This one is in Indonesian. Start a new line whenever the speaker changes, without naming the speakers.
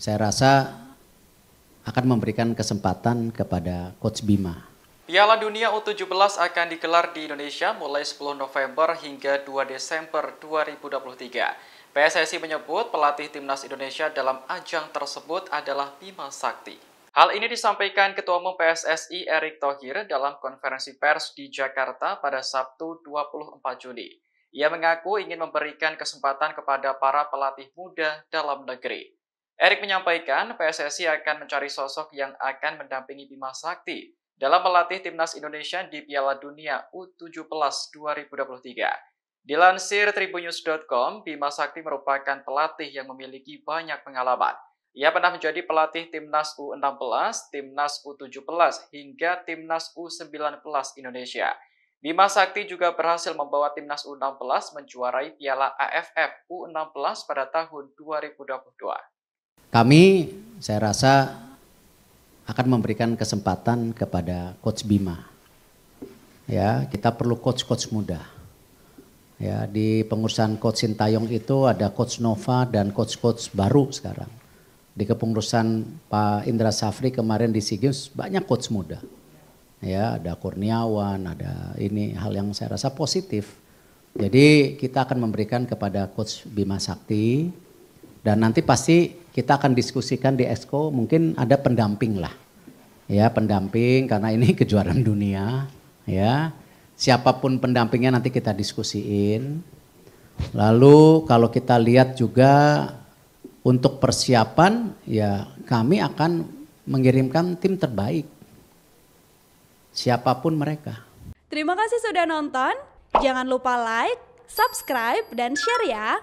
saya rasa akan memberikan kesempatan kepada Coach Bima.
Piala Dunia U17 akan digelar di Indonesia mulai 10 November hingga 2 Desember 2023. PSSI menyebut pelatih timnas Indonesia dalam ajang tersebut adalah Bima Sakti. Hal ini disampaikan Ketua Umum PSSI Erick Thohir dalam konferensi pers di Jakarta pada Sabtu 24 Juli. Ia mengaku ingin memberikan kesempatan kepada para pelatih muda dalam negeri. Erik menyampaikan PSSI akan mencari sosok yang akan mendampingi Bima Sakti dalam melatih timnas Indonesia di Piala Dunia U17 2023. Dilansir tribunnews.com, Bima Sakti merupakan pelatih yang memiliki banyak pengalaman. Ia pernah menjadi pelatih timnas U16, timnas U17, hingga timnas U19 Indonesia. Bima Sakti juga berhasil membawa timnas U16 menjuarai Piala AFF U16 pada tahun 2022.
Kami saya rasa akan memberikan kesempatan kepada Coach Bima. Ya, kita perlu coach-coach muda. Ya, di pengurusan Coach Sintayong itu ada Coach Nova dan coach-coach baru sekarang. Di kepengurusan Pak Indra Safri kemarin di SEA Games banyak coach muda. Ya, ada Kurniawan, ada ini hal yang saya rasa positif. Jadi kita akan memberikan kepada Coach Bima Sakti dan nanti pasti kita akan diskusikan di Esko mungkin ada pendamping lah. Ya, pendamping karena ini kejuaraan dunia, ya. Siapapun pendampingnya nanti kita diskusiin. Lalu kalau kita lihat juga untuk persiapan ya kami akan mengirimkan tim terbaik. Siapapun mereka.
Terima kasih sudah nonton. Jangan lupa like, subscribe, dan share ya.